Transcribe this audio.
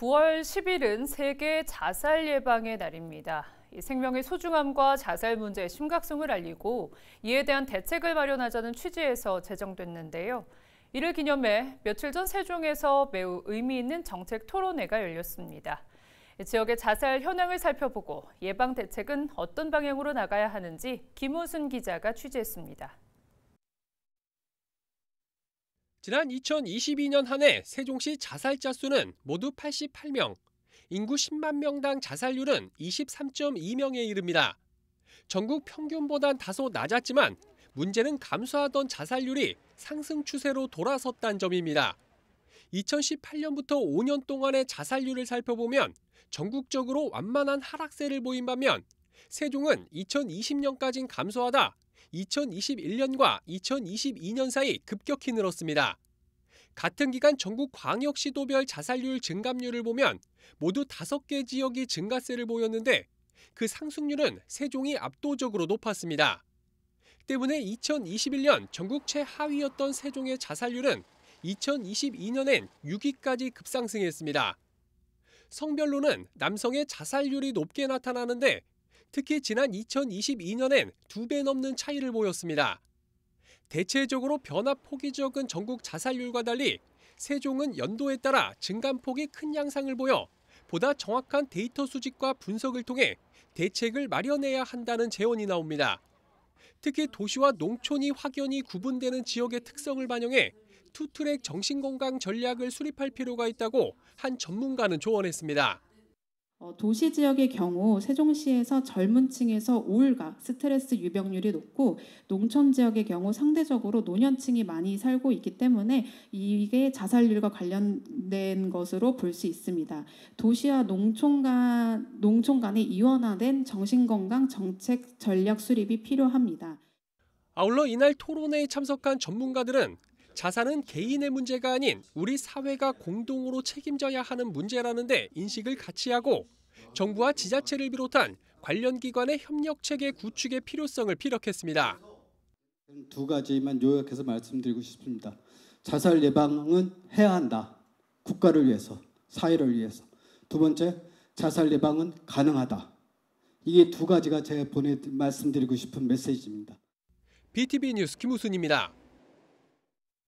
9월 10일은 세계 자살 예방의 날입니다. 생명의 소중함과 자살 문제의 심각성을 알리고 이에 대한 대책을 마련하자는 취지에서 제정됐는데요. 이를 기념해 며칠 전 세종에서 매우 의미 있는 정책 토론회가 열렸습니다. 지역의 자살 현황을 살펴보고 예방 대책은 어떤 방향으로 나가야 하는지 김우순 기자가 취재했습니다. 지난 2022년 한해 세종시 자살자 수는 모두 88명, 인구 10만 명당 자살률은 23.2명에 이릅니다. 전국 평균보단 다소 낮았지만 문제는 감소하던 자살률이 상승 추세로 돌아섰다는 점입니다. 2018년부터 5년 동안의 자살률을 살펴보면 전국적으로 완만한 하락세를 보인 반면 세종은 2020년까진 감소하다 2021년과 2022년 사이 급격히 늘었습니다. 같은 기간 전국 광역시도별 자살률 증감률을 보면 모두 5개 지역이 증가세를 보였는데 그 상승률은 세종이 압도적으로 높았습니다. 때문에 2021년 전국 최하위였던 세종의 자살률은 2022년엔 6위까지 급상승했습니다. 성별로는 남성의 자살률이 높게 나타나는데 특히 지난 2022년엔 두 배 넘는 차이를 보였습니다. 대체적으로 변화폭이 적은 전국 자살률과 달리 세종은 연도에 따라 증감폭이 큰 양상을 보여 보다 정확한 데이터 수집과 분석을 통해 대책을 마련해야 한다는 제언이 나옵니다. 특히 도시와 농촌이 확연히 구분되는 지역의 특성을 반영해 투트랙 정신건강 전략을 수립할 필요가 있다고 한 전문가는 조언했습니다. 어, 도시 지역의 경우 세종시에서 젊은 층에서 우울감, 스트레스 유병률이 높고 농촌 지역의 경우 상대적으로 노년층이 많이 살고 있기 때문에 이게 자살률과 관련된 것으로 볼 수 있습니다. 도시와 농촌 간, 농촌 간의 이원화된 정신건강 정책 전략 수립이 필요합니다. 아울러 이날 토론회에 참석한 전문가들은 자산은 개인의 문제가 아닌 우리 사회가 공동으로 책임져야 하는 문제라는데 인식을 같이 하고 정부와 지자체를 비롯한 관련 기관의 협력 체계 구축의 필요성을 피력했습니다. 두 가지만 요약해서 말씀드리고 싶습니다. 자살 예방은 해야 한다. 국가를 위해서, 사회를 위해서. 두 번째, 자살 예방은 가능하다. 이게 두 가지가 제가 보내 말씀드리고 싶은 메시지입니다. BTV 뉴스 김우순입니다.